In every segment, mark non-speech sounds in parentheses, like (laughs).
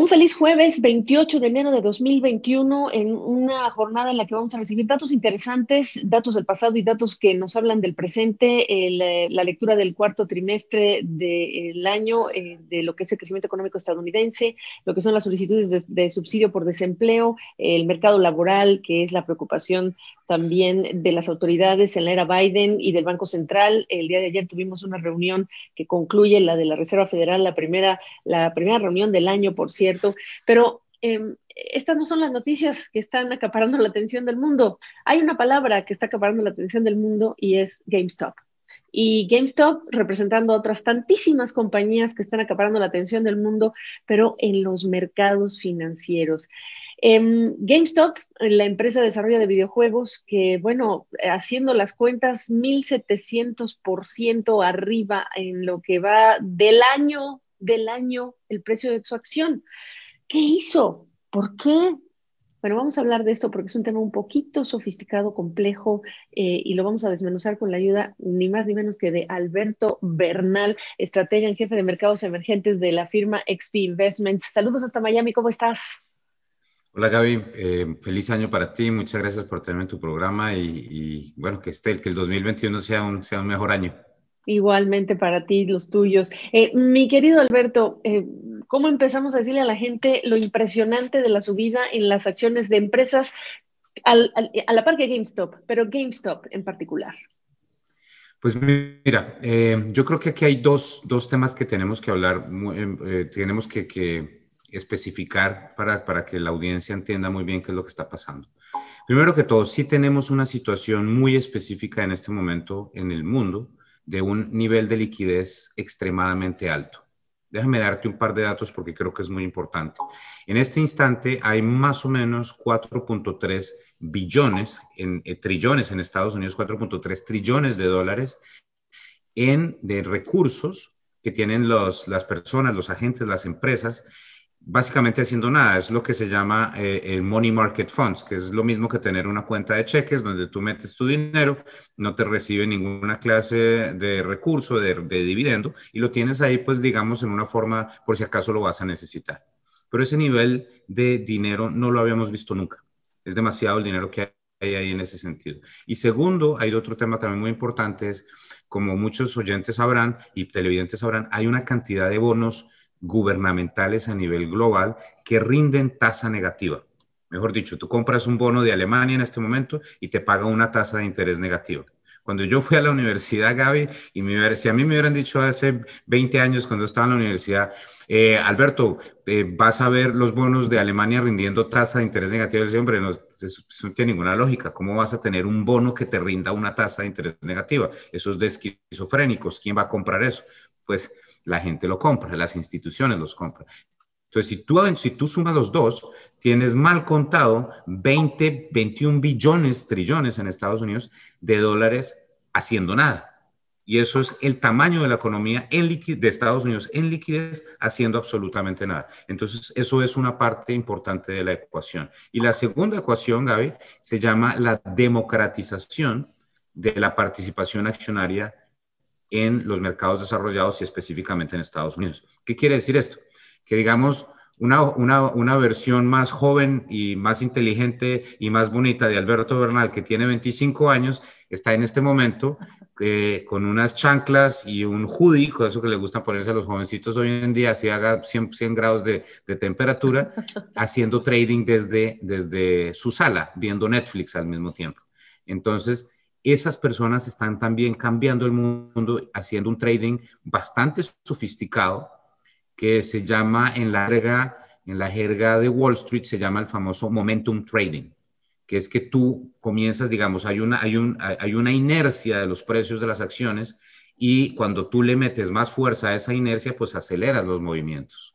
Un feliz jueves 28 de enero de 2021 en una jornada en la que vamos a recibir datos interesantes, datos del pasado y datos que nos hablan del presente, eh, la lectura del cuarto trimestre del año, eh, de lo que es el crecimiento económico estadounidense, lo que son las solicitudes de subsidio por desempleo, el mercado laboral, que es la preocupación también de las autoridades en la era Biden y del Banco Central. El día de ayer tuvimos una reunión que concluye la de la Reserva Federal, la primera, la primera reunión del año, por cierto. Pero em, estas no son las noticias que están acaparando la atención del mundo. Hay una palabra que está acaparando la atención del mundo y es GameStop y GameStop representando a otras tantísimas compañías que están acaparando la atención del mundo, pero en los mercados financieros. Em, GameStop, la empresa de desarrollo de videojuegos, que bueno, haciendo las cuentas, 1700% arriba en lo que va del año, del año, el precio de su acción. ¿Qué hizo? ¿Por qué? Bueno, vamos a hablar de esto porque es un tema un poquito sofisticado, complejo, eh, y lo vamos a desmenuzar con la ayuda ni más ni menos que de Alberto Bernal, estratega en jefe de mercados emergentes de la firma XP Investments. Saludos hasta Miami, ¿cómo estás? Hola Gaby, eh, feliz año para ti, muchas gracias por tenerme en tu programa y, bueno, que esté, que el 2021 sea un, sea un mejor año. Igualmente para ti, los tuyos. Eh, mi querido Alberto, eh, cómo empezamos a decirle a la gente lo impresionante de la subida en las acciones de empresas a la par que GameStop, pero GameStop en particular. Pues mira, eh, yo creo que aquí hay dos, temas que tenemos que hablar, eh, eh, tenemos que, especificar para, para, que la audiencia entienda muy bien qué es lo que está pasando. Primero que todo, sí tenemos una situación muy específica en este momento en el mundo de un nivel de liquidez extremadamente alto. Déjame darte un par de datos porque creo que es muy importante. En este instante hay más o menos 4.3 billones, en, eh, trillones en Estados Unidos, 4.3 trillones de dólares en, de recursos que tienen los, las personas, los agentes, las empresas básicamente haciendo nada. Es lo que se llama eh, el money market funds, que es lo mismo que tener una cuenta de cheques donde tú metes tu dinero, no te recibe ninguna clase de recurso, de, de dividendo, y lo tienes ahí, pues digamos, en una forma por si acaso lo vas a necesitar. Pero ese nivel de dinero no lo habíamos visto nunca. Es demasiado el dinero que hay ahí en ese sentido. Y segundo, hay otro tema también muy importante, es como muchos oyentes sabrán y televidentes sabrán, hay una cantidad de bonos gubernamentales a nivel global que rinden tasa negativa. Mejor dicho, tú compras un bono de Alemania en este momento y te paga una tasa de interés negativa. Cuando yo fui a la universidad, Gaby, y me, si a mí me hubieran dicho hace 20 años cuando estaba en la universidad, eh, Alberto, eh, vas a ver los bonos de Alemania rindiendo tasa de interés negativa, siempre, hombre, no, no tiene ninguna lógica. ¿Cómo vas a tener un bono que te rinda una tasa de interés negativa? Eso es de esquizofrénicos. ¿Quién va a comprar eso? Pues la gente lo compra, las instituciones los compran. Entonces, si tú, si tú sumas los dos, tienes mal contado 20, 21 billones, trillones en Estados Unidos de dólares haciendo nada. Y eso es el tamaño de la economía en de Estados Unidos en liquidez haciendo absolutamente nada. Entonces, eso es una parte importante de la ecuación. Y la segunda ecuación, Gaby, se llama la democratización de la participación accionaria en los mercados desarrollados y específicamente en Estados Unidos. ¿Qué quiere decir esto? Que digamos, una, versión más joven y más inteligente y más bonita de Alberto Bernal, que tiene 25 años, está en este momento eh, con unas chanclas y un hoodie, con eso que le gusta ponerse a los jovencitos hoy en día, si haga 100, grados de, temperatura, (laughs) haciendo trading desde, desde su sala, viendo Netflix al mismo tiempo. Entonces, esas personas están también cambiando el mundo, haciendo un trading bastante sofisticado que se llama en la jerga, de Wall Street, se llama el famoso momentum trading, que es que tú comienzas, digamos, hay una, hay una inercia de los precios de las acciones y cuando tú le metes más fuerza a esa inercia, pues aceleras los movimientos.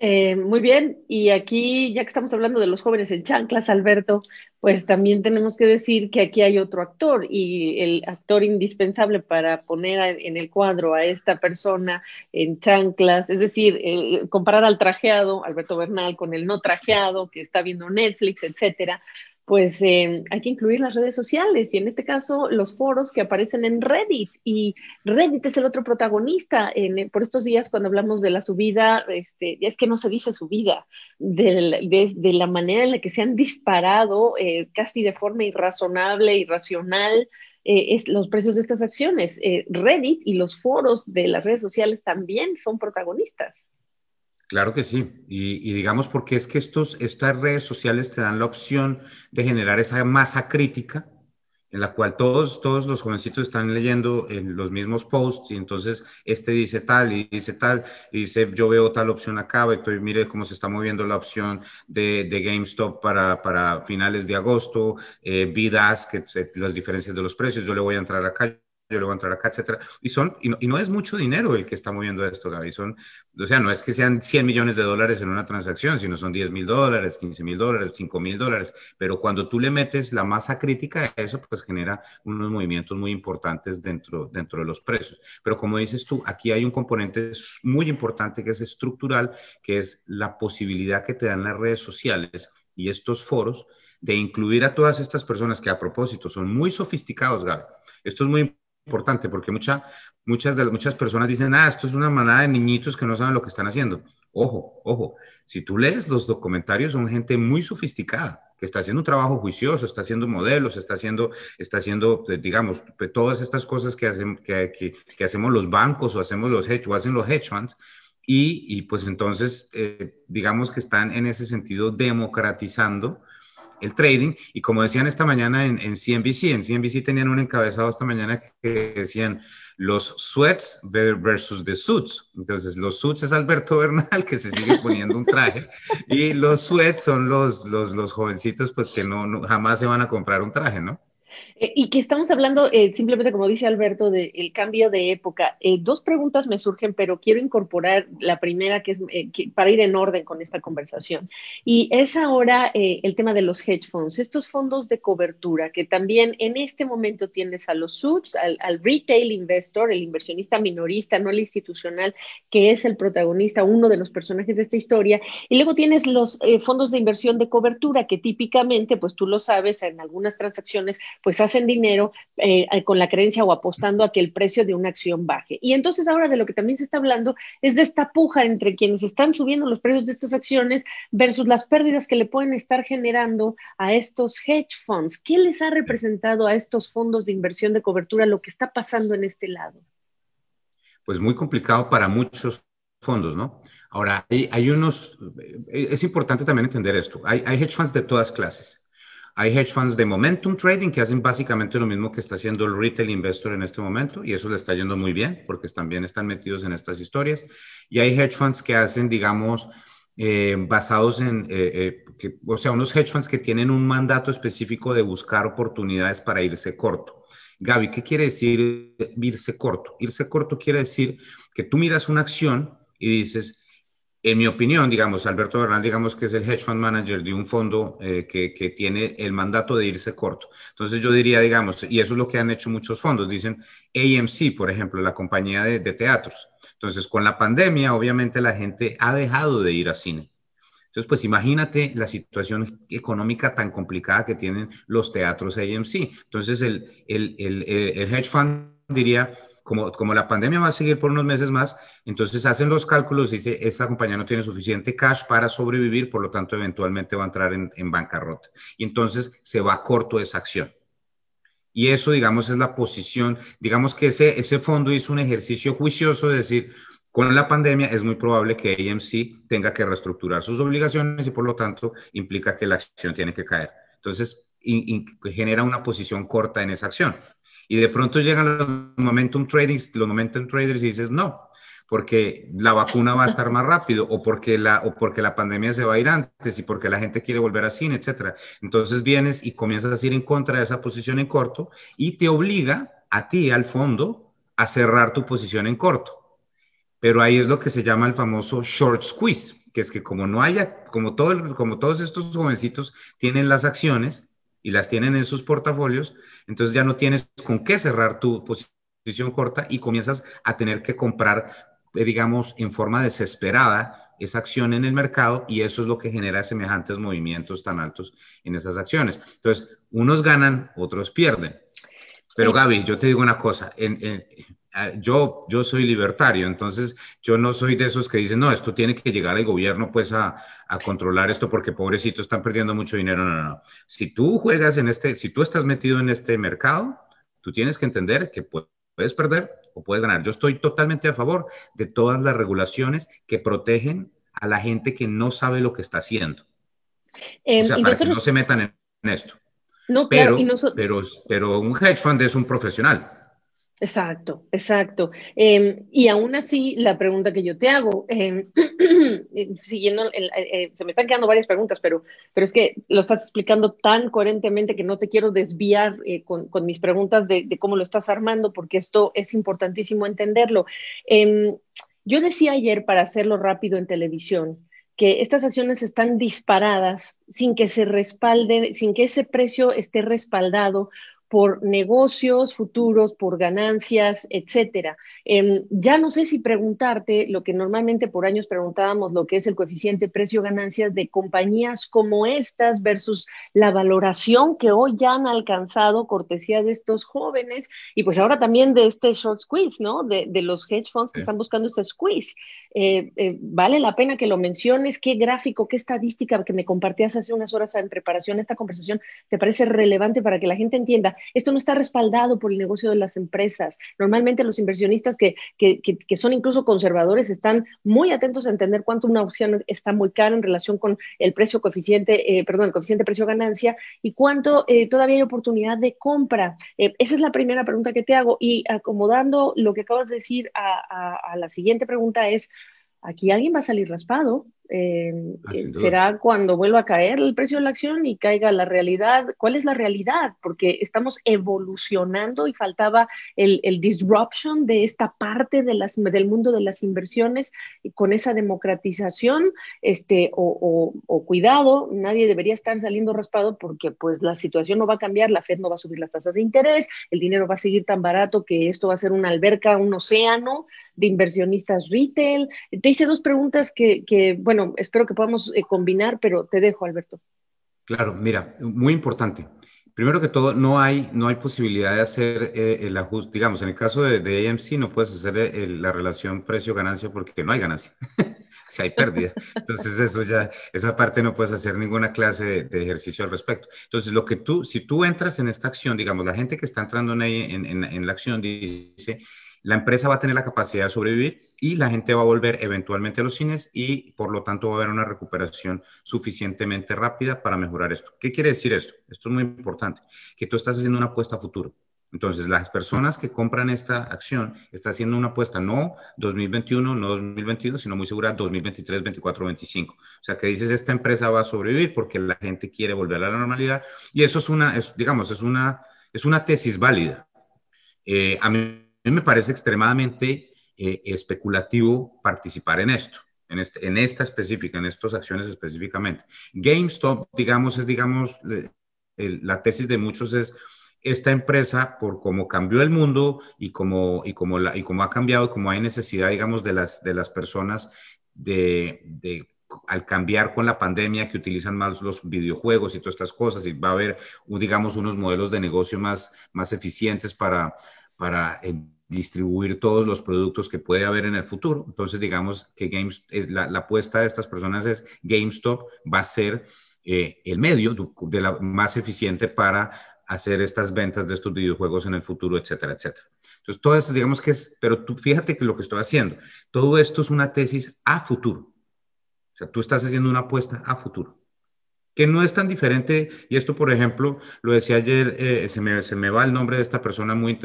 Eh, muy bien, y aquí ya que estamos hablando de los jóvenes en chanclas, Alberto, pues también tenemos que decir que aquí hay otro actor y el actor indispensable para poner en el cuadro a esta persona en chanclas, es decir, comparar al trajeado, Alberto Bernal, con el no trajeado que está viendo Netflix, etcétera, pues eh, hay que incluir las redes sociales y en este caso los foros que aparecen en Reddit y Reddit es el otro protagonista eh, por estos días cuando hablamos de la subida, este, es que no se dice subida, de, de, la manera en la que se han disparado eh, casi de forma irrazonable, irracional. es, los precios de estas acciones. Reddit y los foros de las redes sociales también son protagonistas. Claro que sí. Y, digamos porque es que estos, estas redes sociales te dan la opción de generar esa masa crítica en la cual todos, todos los jovencitos están leyendo eh, los mismos posts y entonces este dice tal y dice tal y dice yo veo tal opción acá, y mire cómo se está moviendo la opción de, GameStop para, finales de agosto, eh, vidas, que, las diferencias de los precios, yo le voy a entrar acá, yo luego entrar acá, etcétera. Y, son, y no, y, no, es mucho dinero el que está moviendo esto, Gaby. Son, o sea, no es que sean 100 millones de dólares en una transacción, sino son 10 mil dólares, 15 mil dólares, 5 mil dólares. Pero cuando tú le metes la masa crítica a eso, pues genera unos movimientos muy importantes dentro, dentro de los precios. Pero como dices tú, aquí hay un componente muy importante que es estructural, que es la posibilidad que te dan las redes sociales y estos foros de incluir a todas estas personas que a propósito son muy sofisticados, Gaby. Esto es muy importante, importante porque mucha, muchas, de, muchas personas dicen, ah, esto es una manada de niñitos que no saben lo que están haciendo. Ojo, ojo, si tú lees los documentarios son gente muy sofisticada que está haciendo un trabajo juicioso, está haciendo modelos, está haciendo, está haciendo eh, digamos, todas estas cosas que, hacen, que, que, que hacemos los bancos o, hacemos los hedge, hacen los hedge funds. Y, y pues entonces, eh, digamos que están en ese sentido democratizando el trading. Y como decían esta mañana en, CNBC, en CNBC tenían un encabezado esta mañana que decían los sweats versus the suits. Entonces, los suits es Alberto (laughs) Bernal, que se sigue poniendo un traje, y los sweats son los, los, los jovencitos, pues que no, no, jamás se van a comprar un traje, ¿no? Eh, y que estamos hablando eh, simplemente, como dice Alberto, del cambio de época. Eh, dos preguntas me surgen, pero quiero incorporar la primera, que es para ir en orden con esta conversación. Y es ahora el tema de los hedge funds, estos fondos de cobertura, que también en este momento tienes a los subs, al, retail investor, el inversionista minorista, no el institucional, que es el protagonista, uno de los personajes de esta historia. Y luego tienes los fondos de inversión de cobertura, que típicamente, pues tú lo sabes, en algunas transacciones, pues ha hacen dinero eh, eh, con la creencia o apostando a que el precio de una acción baje. Y entonces ahora de lo que también se está hablando es de esta puja entre quienes están subiendo los precios de estas acciones versus las pérdidas que le pueden estar generando a estos hedge funds. ¿Qué les ha representado a estos fondos de inversión de cobertura lo que está pasando en este lado? Pues muy complicado para muchos fondos, ¿no? Ahora, hay, unos, eh, es importante también entender esto, hay hedge funds de todas clases. Hay hedge funds de momentum trading que hacen básicamente lo mismo que está haciendo el retail investor en este momento y eso le está yendo muy bien porque también están metidos en estas historias. Y hay hedge funds que hacen, digamos, eh, basados en, eh, eh, o sea, unos hedge funds que tienen un mandato específico de buscar oportunidades para irse corto. Gaby, ¿qué quiere decir irse corto? Irse corto quiere decir que tú miras una acción y dices, en mi opinión, digamos, Alberto Bernal, digamos que es el hedge fund manager de un fondo eh, que, tiene el mandato de irse corto. Entonces yo diría, digamos, y eso es lo que han hecho muchos fondos, dicen AMC, por ejemplo, la compañía de, teatros. Entonces con la pandemia, obviamente la gente ha dejado de ir a cine. Entonces, pues imagínate la situación económica tan complicada que tienen los teatros AMC. Entonces, el, el, el hedge fund diría, como, la pandemia va a seguir por unos meses más, entonces hacen los cálculos y dice, esta compañía no tiene suficiente cash para sobrevivir, por lo tanto eventualmente va a entrar en, bancarrota. Y entonces se va corto esa acción. Y eso, digamos, es la posición, digamos que ese, ese fondo hizo un ejercicio juicioso de decir, con la pandemia es muy probable que AMC tenga que reestructurar sus obligaciones y por lo tanto implica que la acción tiene que caer. Entonces, genera una posición corta en esa acción. Y de pronto llegan los momentum los momentum traders y dices, no, porque la vacuna va a estar más rápido o porque la, o porque la pandemia se va a ir antes y porque la gente quiere volver a cine, etcétera. Entonces vienes y comienzas a ir en contra de esa posición en corto y te obliga a ti, al fondo, a cerrar tu posición en corto. Pero ahí es lo que se llama el famoso short squeeze, que es que como no haya, como, todo, como todos estos jovencitos tienen las acciones, y las tienen en sus portafolios, entonces ya no tienes con qué cerrar tu posición corta y comienzas a tener que comprar, eh, digamos, en forma desesperada esa acción en el mercado y eso es lo que genera semejantes movimientos tan altos en esas acciones. Entonces, unos ganan, otros pierden. Pero Gaby, yo te digo una cosa, en, yo, yo soy libertario, entonces yo no soy de esos que dicen, no, esto tiene que llegar el gobierno pues a, a, controlar esto porque pobrecitos están perdiendo mucho dinero. No, no, no. Si tú juegas en este, si tú estás metido en este mercado, tú tienes que entender que puedes perder o puedes ganar. Yo estoy totalmente a favor de todas las regulaciones que protegen a la gente que no sabe lo que está haciendo. o em, sea, para que no se metan en, esto. No, claro, pero, pero un hedge fund es un profesional Exacto, exacto. Em, y aún así, la pregunta que yo te hago, em, (clears throat) eh, siguiendo, eh, se me están quedando varias preguntas, pero, pero es que lo estás explicando tan coherentemente que no te quiero desviar eh, con, mis preguntas de, cómo lo estás armando, porque esto es importantísimo entenderlo. Em, yo decía ayer, para hacerlo rápido en televisión, que estas acciones están disparadas sin que se respalde, sin que ese precio esté respaldado por negocios futuros, por ganancias, etcétera. Em, ya no sé si preguntarte lo que normalmente por años preguntábamos, lo que es el coeficiente precio-ganancias de compañías como estas versus la valoración que hoy ya han alcanzado cortesía de estos jóvenes y pues ahora también de este short squeeze, ¿no? De, los hedge funds que están buscando este squeeze. Eh, eh, vale la pena que lo menciones. ¿Qué gráfico, qué estadística que me compartías hace unas horas en preparación esta conversación te parece relevante para que la gente entienda? esto no está respaldado por el negocio de las empresas. Normalmente los inversionistas que, que, son incluso conservadores están muy atentos a entender cuánto una opción está muy cara en relación con el precio coeficiente, eh, perdón, el coeficiente precio-ganancia y cuánto eh, todavía hay oportunidad de compra. Eh, esa es la primera pregunta que te hago y acomodando lo que acabas de decir a la siguiente pregunta es, aquí alguien va a salir raspado Em, ah, eh, será cuando vuelva a caer el precio de la acción y caiga la realidad. ¿Cuál es la realidad? Porque estamos evolucionando y faltaba el, el disruption de esta parte de del mundo de las inversiones con esa democratización este, o, o, cuidado, nadie debería estar saliendo raspado porque pues la situación no va a cambiar, la Fed no va a subir las tasas de interés, el dinero va a seguir tan barato que esto va a ser una alberca, un océano de inversionistas retail. Te hice dos preguntas que, que bueno, espero que podamos eh, combinar, pero te dejo, Alberto. Claro, mira, muy importante. Primero que todo, no hay, no hay posibilidad de hacer eh, el ajuste, digamos, en el caso de, de AMC no puedes hacer eh, la relación precio-ganancia porque no hay ganancia, (laughs) si hay pérdida. Entonces eso ya, esa parte no puedes hacer ninguna clase de, ejercicio al respecto. Entonces lo que tú, si tú entras en esta acción, digamos, la gente que está entrando en, en, en la acción dice, la empresa va a tener la capacidad de sobrevivir y la gente va a volver eventualmente a los cines y por lo tanto va a haber una recuperación suficientemente rápida para mejorar esto. ¿Qué quiere decir esto? Esto es muy importante, que tú estás haciendo una apuesta a futuro. Entonces, las personas que compran esta acción están haciendo una apuesta no 2021, no 2022, sino muy segura 2023, 2024, 25. O sea, que dices, esta empresa va a sobrevivir porque la gente quiere volver a la normalidad. Y eso es una, digamos, es una, es una tesis válida. Eh, a mí mí me parece extremadamente eh, especulativo participar en esto, este, en, esta específica, en estas acciones específicamente. GameStop, digamos, es, digamos, la tesis de muchos es esta empresa, por cómo cambió el mundo y cómo, y como la, y como ha cambiado, como hay necesidad, digamos, de las, de las personas de, de al cambiar con la pandemia que utilizan más los videojuegos y todas estas cosas y va a haber, digamos, unos modelos de negocio más, más eficientes para, para eh, distribuir todos los productos que puede haber en el futuro. Entonces, digamos que Games, la, apuesta de estas personas es GameStop va a ser eh, el medio más eficiente para hacer estas ventas de estos videojuegos en el futuro, etcétera, etcétera. Entonces, todo eso digamos que es, pero tú fíjate que lo que estoy haciendo, todo esto es una tesis a futuro. O sea, tú estás haciendo una apuesta a futuro que no es tan diferente, y esto por ejemplo, lo decía ayer, eh, se, me, va el nombre de esta persona, muy,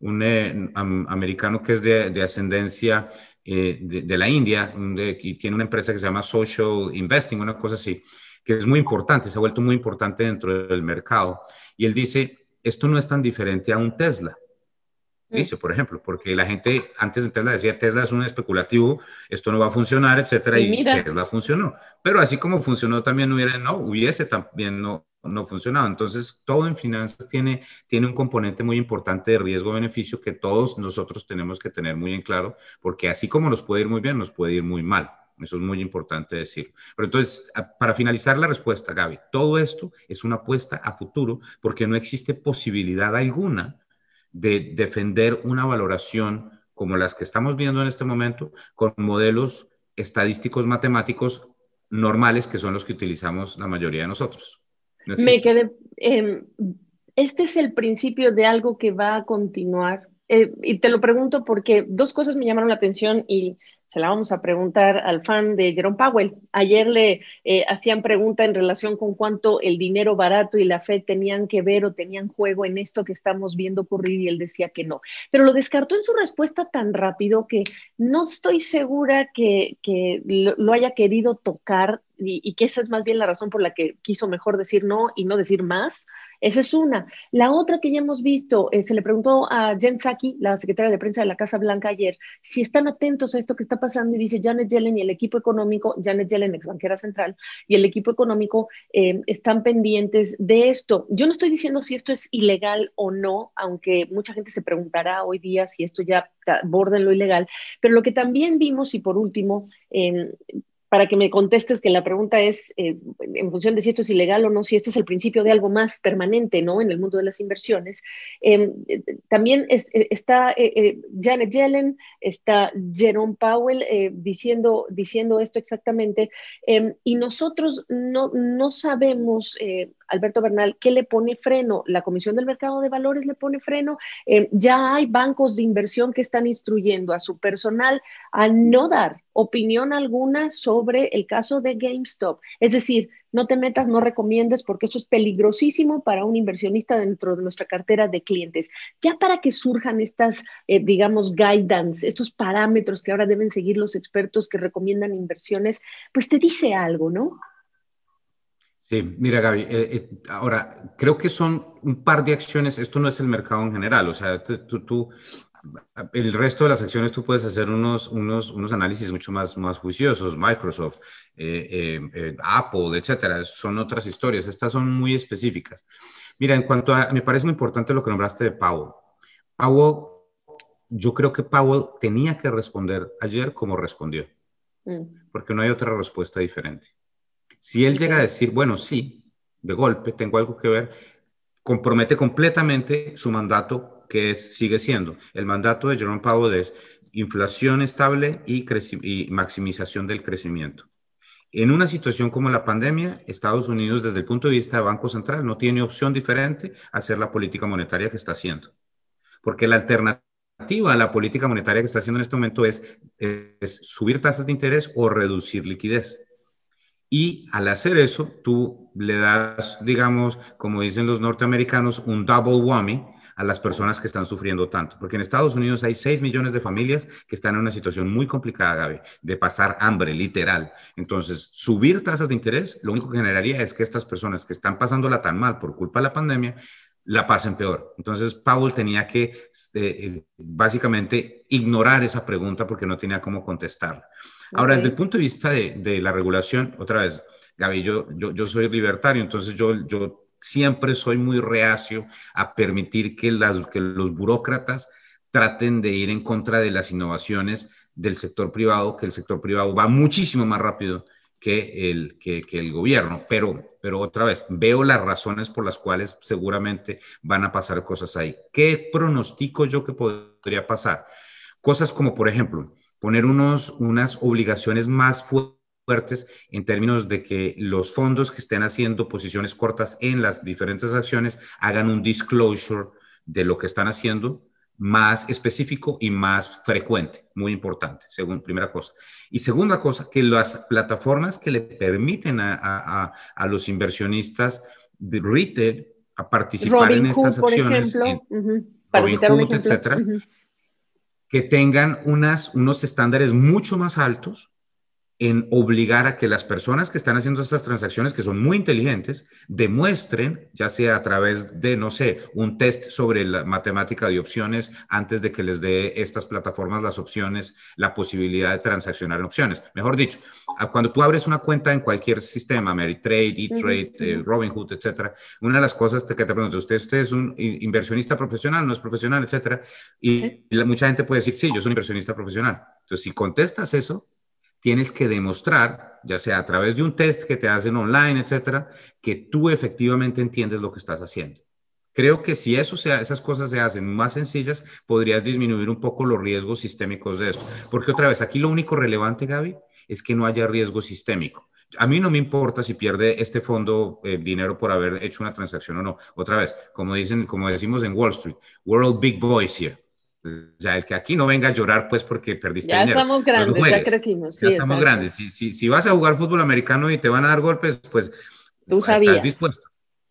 un, eh, americano que es de, de ascendencia eh, de, la India, y tiene una empresa que se llama Social Investing, una cosa así, que es muy importante, se ha vuelto muy importante dentro del mercado, y él dice, esto no es tan diferente a un Tesla dice, por ejemplo, porque la gente antes de Tesla decía, Tesla es un especulativo, esto no va a funcionar, etcétera, y, Tesla funcionó. Pero así como funcionó también hubiera, no, hubiese también no, no funcionado. Entonces, todo en finanzas tiene, tiene un componente muy importante de riesgo-beneficio que todos nosotros tenemos que tener muy en claro, porque así como nos puede ir muy bien, nos puede ir muy mal. Eso es muy importante decirlo. Pero entonces, para finalizar la respuesta, Gaby, todo esto es una apuesta a futuro porque no existe posibilidad alguna de defender una valoración como las que estamos viendo en este momento con modelos estadísticos matemáticos normales que son los que utilizamos la mayoría de nosotros. Me quedé, em, este es el principio de algo que va a continuar eh, y te lo pregunto porque dos cosas me llamaron la atención y se la vamos a preguntar al fan de Jerome Powell. Ayer le eh, hacían pregunta en relación con cuánto el dinero barato y la fe tenían que ver o tenían juego en esto que estamos viendo ocurrir y él decía que no. Pero lo descartó en su respuesta tan rápido que no estoy segura que, lo haya querido tocar y, que esa es más bien la razón por la que quiso mejor decir no y no decir más. Esa es una. La otra que ya hemos visto, eh, se le preguntó a Jen Psaki, la secretaria de prensa de la Casa Blanca ayer, si están atentos a esto que está pasando y dice Janet Yellen y el equipo económico, Janet Yellen, ex banquera central, y el equipo económico eh, están pendientes de esto. Yo no estoy diciendo si esto es ilegal o no, aunque mucha gente se preguntará hoy día si esto ya borda en lo ilegal, pero lo que también vimos y por último, para que me contestes que la pregunta es eh, en función de si esto es ilegal o no, si esto es el principio de algo más permanente, ¿no? En el mundo de las inversiones. Em, eh, también eh, está Janet Yellen, está Jerome Powell diciendo, diciendo esto exactamente, em, y nosotros no, no sabemos Alberto Bernal, ¿qué le pone freno? La Comisión del Mercado de Valores le pone freno. Eh, ya hay bancos de inversión que están instruyendo a su personal a no dar opinión alguna sobre el caso de GameStop. Es decir, no te metas, no recomiendes, porque eso es peligrosísimo para un inversionista dentro de nuestra cartera de clientes. Ya para que surjan estas, eh, digamos, guidance, estos parámetros que ahora deben seguir los expertos que recomiendan inversiones, pues te dice algo, ¿no? Sí, mira Gaby, eh, eh, ahora creo que son un par de acciones, esto no es el mercado en general, o sea, tú, tú el resto de las acciones tú puedes hacer unos, unos, unos análisis mucho más, más juiciosos, Microsoft, eh, Apple, etcétera, son otras historias, estas son muy específicas. Mira, en cuanto a, me parece muy importante lo que nombraste de Powell. Powell, yo creo que Powell tenía que responder ayer como respondió, mm. porque no hay otra respuesta diferente. Si él llega a decir, bueno, sí, de golpe tengo algo que ver, compromete completamente su mandato que sigue siendo. El mandato de Jerome Powell es inflación estable y, maximización del crecimiento. En una situación como la pandemia, Estados Unidos, desde el punto de vista de Banco Central, no tiene opción diferente a hacer la política monetaria que está haciendo. Porque la alternativa a la política monetaria que está haciendo en este momento es subir tasas de interés o reducir liquidez. Y al hacer eso, tú le das, digamos, como dicen los norteamericanos, un double whammy a las personas que están sufriendo tanto. Porque en Estados Unidos hay 6 millones de familias que están en una situación muy complicada, Gaby, de pasar hambre, literal. Entonces, subir tasas de interés, lo único que generaría es que estas personas que están pasándola tan mal por culpa de la pandemia, la pasen peor. Entonces, Paul tenía que este, eh, básicamente ignorar esa pregunta porque no tenía cómo contestarla. Ahora, desde el punto de vista de, la regulación, otra vez, Gaby, yo, soy libertario, entonces yo, yo siempre soy muy reacio a permitir que, las, que los burócratas traten de ir en contra de las innovaciones del sector privado, que el sector privado va muchísimo más rápido que el, que, el gobierno. Pero, pero otra vez, veo las razones por las cuales seguramente van a pasar cosas ahí. ¿Qué pronostico yo que podría pasar? Cosas como, por ejemplo, poner unos, unas obligaciones más fuertes en términos de que los fondos que estén haciendo posiciones cortas en las diferentes acciones hagan un disclosure de lo que están haciendo más específico y más frecuente, muy importante, según primera cosa. Y segunda cosa, que las plataformas que le permiten a, los inversionistas de retail a participar en estas acciones, por ejemplo, Para etcétera, que tengan unos estándares mucho más altos en obligar a que las personas que están haciendo estas transacciones, que son muy inteligentes, demuestren, ya sea a través de, no sé, un test sobre la matemática de opciones antes de que les dé estas plataformas las opciones, la posibilidad de transaccionar en opciones. Mejor dicho, cuando tú abres una cuenta en cualquier sistema, Meritrade, E-Trade, eh, Robinhood, etcétera, una de las cosas que te pregunto, ¿usted, usted es un inversionista profesional, no es profesional, etcétera? Y mucha gente puede decir, sí, yo soy un inversionista profesional. Entonces, si contestas eso, tienes que demostrar, ya sea a través de un test que te hacen online, etcétera, que tú efectivamente entiendes lo que estás haciendo. Creo que si eso esas cosas se hacen más sencillas, podrías disminuir un poco los riesgos sistémicos de esto. Porque otra vez, aquí lo único relevante, Gaby, es que no haya riesgo sistémico. A mí no me importa si pierde este fondo eh, dinero por haber hecho una transacción o no. Otra vez, como dicen, como decimos en Wall Street, we're all big boys here ya el que aquí no venga a llorar, pues, porque perdiste ya dinero. Ya estamos grandes, ya crecimos. ya estamos grandes. Si, vas a jugar fútbol americano y te van a dar golpes, pues, Tú pues, estás dispuesto.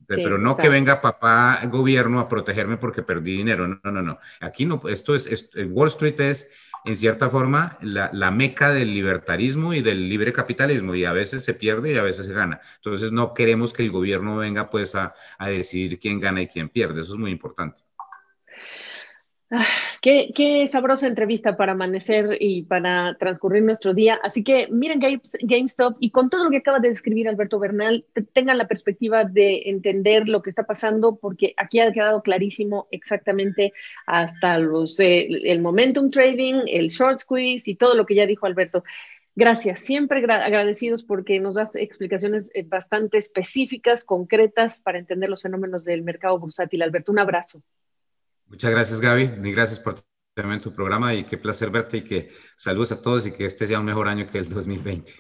pero no que venga papá gobierno a protegerme porque perdí dinero. No, no, no. Aquí no, esto es, eh, Wall Street es, en cierta forma, la, meca del libertarismo y del libre capitalismo, y a veces se pierde y a veces se gana. Entonces, no queremos que el gobierno venga pues a, a decidir quién gana y quién pierde. Eso es muy importante. Ah, qué, sabrosa entrevista para amanecer y para transcurrir nuestro día. Así que miren GameStop y con todo lo que acaba de describir Alberto Bernal, tengan la perspectiva de entender lo que está pasando porque aquí ha quedado clarísimo exactamente hasta los, eh, el momentum trading, el short squeeze y todo lo que ya dijo Alberto. Gracias, siempre agradecidos porque nos das explicaciones eh, bastante específicas, concretas para entender los fenómenos del mercado bursátil. Alberto, un abrazo. Muchas gracias, Gaby. Y gracias por tu programa y qué placer verte y que saludos a todos y que este sea un mejor año que el 2020.